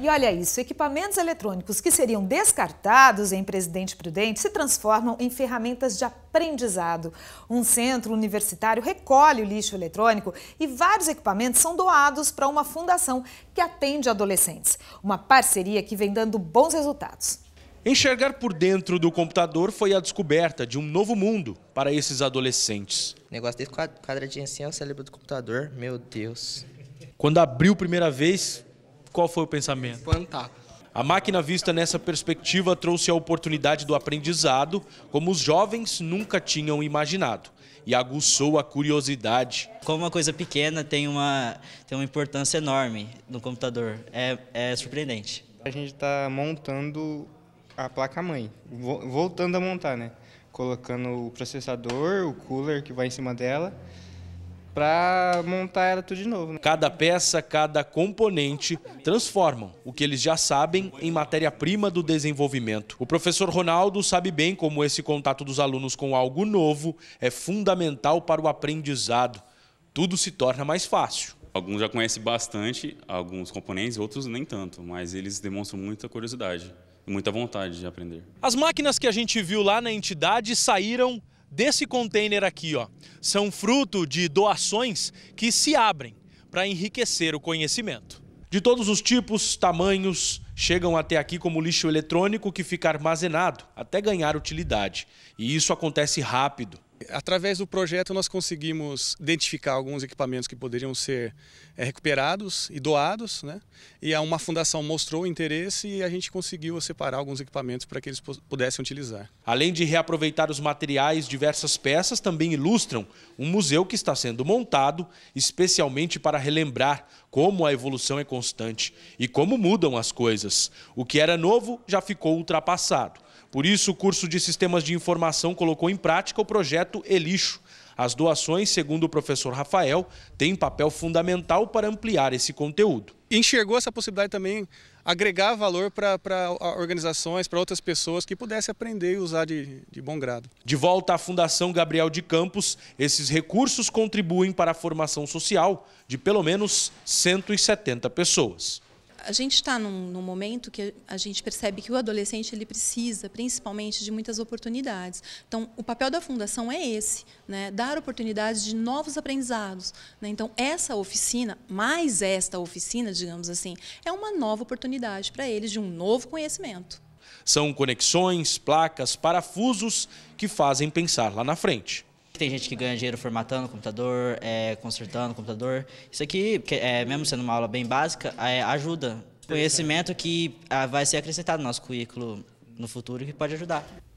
E olha isso, equipamentos eletrônicos que seriam descartados em Presidente Prudente se transformam em ferramentas de aprendizado. Um centro universitário recolhe o lixo eletrônico e vários equipamentos são doados para uma fundação que atende adolescentes. Uma parceria que vem dando bons resultados. Enxergar por dentro do computador foi a descoberta de um novo mundo para esses adolescentes. O negócio desse quadradinho assim é o cérebro do computador, meu Deus. Quando abriu primeira vez, qual foi o pensamento? Plantar. A máquina vista nessa perspectiva trouxe a oportunidade do aprendizado, como os jovens nunca tinham imaginado, e aguçou a curiosidade. Como uma coisa pequena tem uma, tem uma importância enorme no computador, é, é surpreendente. A gente está montando a placa-mãe, voltando a montar, né? Colocando o processador, o cooler que vai em cima dela, para montar ela tudo de novo. Né? Cada peça, cada componente transformam o que eles já sabem em matéria-prima do desenvolvimento. O professor Ronaldo sabe bem como esse contato dos alunos com algo novo é fundamental para o aprendizado. Tudo se torna mais fácil. Alguns já conhecem bastante alguns componentes, outros nem tanto, mas eles demonstram muita curiosidade e muita vontade de aprender. As máquinas que a gente viu lá na entidade saíram desse container aqui, ó, são fruto de doações que se abrem para enriquecer o conhecimento. De todos os tipos, tamanhos, chegam até aqui como lixo eletrônico que fica armazenado até ganhar utilidade. E isso acontece rápido. Através do projeto, nós conseguimos identificar alguns equipamentos que poderiam ser é, recuperados e doados, né? e uma fundação mostrou interesse e a gente conseguiu separar alguns equipamentos para que eles pudessem utilizar. Além de reaproveitar os materiais, diversas peças também ilustram um museu que está sendo montado especialmente para relembrar como a evolução é constante e como mudam as coisas. O que era novo já ficou ultrapassado. Por isso, o curso de Sistemas de Informação colocou em prática o projeto Elixo. As doações, segundo o professor Rafael, têm papel fundamental para ampliar esse conteúdo. Enxergou essa possibilidade também agregar valor para organizações, para outras pessoas que pudessem aprender e usar de, de bom grado. De volta à Fundação Gabriel de Campos, esses recursos contribuem para a formação social de pelo menos 170 pessoas a gente está num, num, momento que a gente percebe que o adolescente ele precisa, principalmente, de muitas oportunidades. Então, o papel da fundação é esse, né? dar oportunidades de novos aprendizados. Né? Então, essa oficina, mais esta oficina, digamos assim, é uma nova oportunidade para eles de um novo conhecimento. São conexões, placas, parafusos que fazem pensar lá na frente. Tem gente que ganha dinheiro formatando o computador, é, consertando o computador. Isso aqui, é, mesmo sendo uma aula bem básica, é, ajuda. Conhecimento que ah, vai ser acrescentado no nosso currículo no futuro que pode ajudar.